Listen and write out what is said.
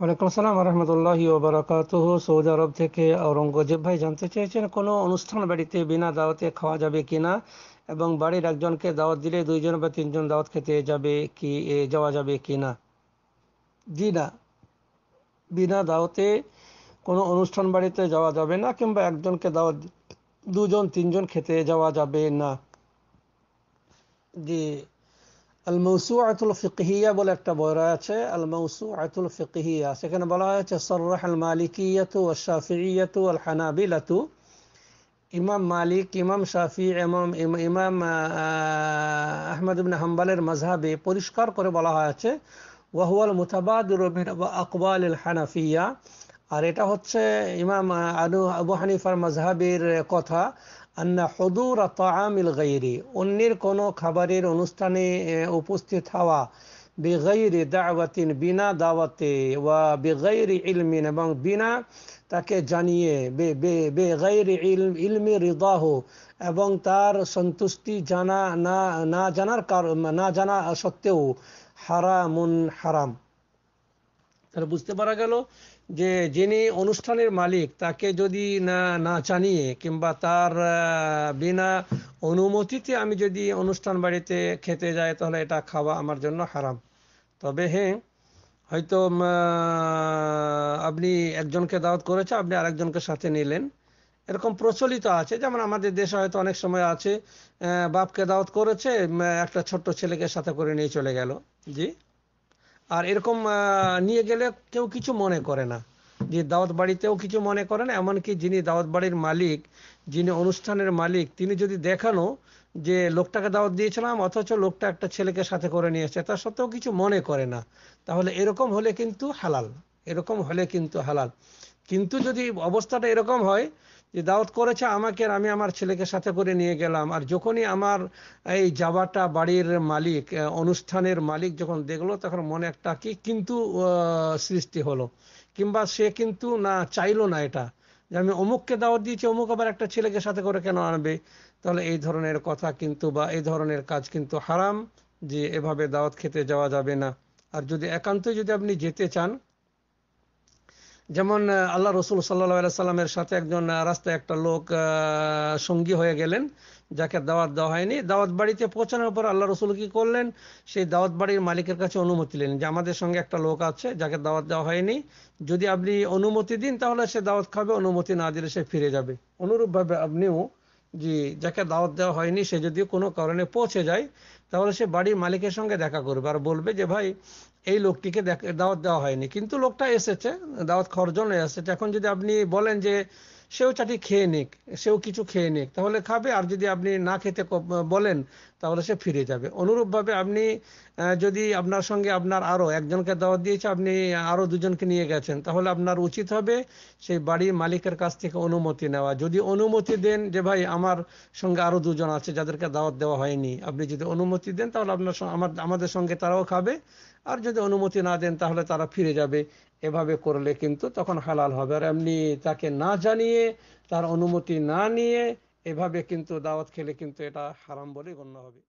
ওয়ালাইকুম আসসালাম রহমতুল্লাহ ওবরাকাত সৌদি আরব থেকে ঔরঙ্গজেব ভাই জানতে চেয়েছেন কোনো অনুষ্ঠান বাড়িতে বিনা দাওয়াতে খাওয়া যাবে কি না এবং বাড়ির একজনকে দাওয়াত দিলে দুইজন বা তিনজন দাওয়াত খেতে যাবে কি যাওয়া যাবে কি না জি না বিনা দাওয়াতে কোনো অনুষ্ঠান বাড়িতে যাওয়া যাবে না কিংবা একজনকে দাওয়াত দুজন তিনজন খেতে যাওয়া যাবে না জি الموسوعة الفقهية بل التبورات الموسوعة الفقهية سكن بلايات صرح المالكية والشافعية والحنابلة إمام مالك إمام شافعي إمام إمام آه، أحمد بن حنبل المذهبي بوريشكار قرب بلايات وهو المتبادر من أقوال الحنفية আর এটা হচ্ছে ইমাম আনু আবু হানিফার অন্যের কোনো খাবারের অনুষ্ঠানে উপস্থিত হওয়া বেগৈরি দাওয়াতিন বিনা দাওয়াতে ওয়া বেগৈরি ইলমিন এবং বিনা তাকে জানিয়ে বেগৈরি ইলম ইলমি রিদাহ এবং তার সন্তুষ্টি জানা না না জানার কারণ না জানা সত্ত্বেও হারামুন হারাম তাহলে বুঝতে পারা গেল যে যিনি অনুষ্ঠানের মালিক তাকে যদি না না জানিয়ে কিংবা তার বিনা অনুমতিতে আমি যদি অনুষ্ঠান বাড়িতে খেতে যাই তাহলে এটা খাওয়া আমার জন্য হারাম তবে হ্যাঁ হয়তো আপনি একজনকে দাওয়াত করেছে আপনি আরেকজনকে সাথে নিলেন এরকম প্রচলিত আছে যেমন আমাদের দেশে হয়তো অনেক সময় আছে বাপকে দাওয়াত করেছে একটা ছোট্ট ছেলেকে সাথে করে নিয়ে চলে গেল জি আর এরকম নিয়ে গেলে কেউ কিছু মনে করে না যে দাওয়াত বাড়িতেও কিছু মনে করে না এমনকি যিনি দাওয়াত বাড়ির মালিক যিনি অনুষ্ঠানের মালিক তিনি যদি দেখানো যে লোকটাকে দাওয়াত দিয়েছিলাম অথচ লোকটা একটা ছেলেকে সাথে করে নিয়ে এসছে তার সত্ত্বেও কিছু মনে করে না তাহলে এরকম হলে কিন্তু হালাল এরকম হলে কিন্তু হালাল কিন্তু যদি অবস্থাটা এরকম হয় যে দাওয়াত করেছে আমাকে আর আমি আমার ছেলেকে সাথে করে নিয়ে গেলাম আর যখনই আমার এই যাওয়াটা বাড়ির মালিক অনুষ্ঠানের মালিক যখন দেখলো তখন মনে একটা কি কিন্তু সৃষ্টি হলো কিংবা সে কিন্তু না চাইলো না এটা যে আমি অমুককে দাওয়াত দিয়েছি অমুক আবার একটা ছেলেকে সাথে করে কেন আনবে তাহলে এই ধরনের কথা কিন্তু বা এই ধরনের কাজ কিন্তু হারাম যে এভাবে দাওয়াত খেতে যাওয়া যাবে না আর যদি একান্তই যদি আপনি যেতে চান যেমন আল্লাহ রসুল সাল্লা সাল্লামের সাথে একজন রাস্তায় একটা লোক সঙ্গী হয়ে গেলেন যাকে দাওয়াত দেওয়া হয়নি দাওয়াত বাড়িতে পৌঁছানোর পর আল্লাহ রসুল কি করলেন সেই দাওয়াত বাড়ির মালিকের কাছে অনুমতি নিলেন যে আমাদের সঙ্গে একটা লোক আছে যাকে দাওয়াত দেওয়া হয়নি যদি আপনি অনুমতি দিন তাহলে সে দাওয়াত খাবে অনুমতি না দিলে সে ফিরে যাবে অনুরূপভাবে আপনিও জি যাকে দাওয়াত দেওয়া হয়নি সে যদি কোনো কারণে পৌঁছে যায় তাহলে সে বাড়ির মালিকের সঙ্গে দেখা করবে আর বলবে যে ভাই এই লোকটিকে দাওয়াত দেওয়া হয়নি কিন্তু লোকটা এসেছে দাওয়াত খাওয়ার জন্য এসেছে এখন যদি আপনি বলেন যে সেও চাটি খেয়ে নিক সেও কিছু খেয়ে নিক তাহলে খাবে আর যদি আপনি না খেতে বলেন তাহলে সে ফিরে যাবে অনুরূপভাবে আপনি যদি আপনার সঙ্গে আপনার আরও একজনকে দাওয়াত দিয়েছে আপনি আরও দুজনকে নিয়ে গেছেন তাহলে আপনার উচিত হবে সেই বাড়ির মালিকের কাছ থেকে অনুমতি নেওয়া যদি অনুমতি দেন যে ভাই আমার সঙ্গে আরও দুজন আছে যাদেরকে দাওয়াত দেওয়া হয়নি আপনি যদি অনুমতি দেন তাহলে আপনার আমার আমাদের সঙ্গে তারাও খাবে আর যদি অনুমতি না দেন তাহলে তারা ফিরে যাবে এভাবে করলে কিন্তু তখন হালাল হবে আর এমনি তাকে না জানিয়ে তার অনুমতি না নিয়ে এভাবে কিন্তু দাওয়াত খেলে কিন্তু এটা হারাম বলে গণ্য হবে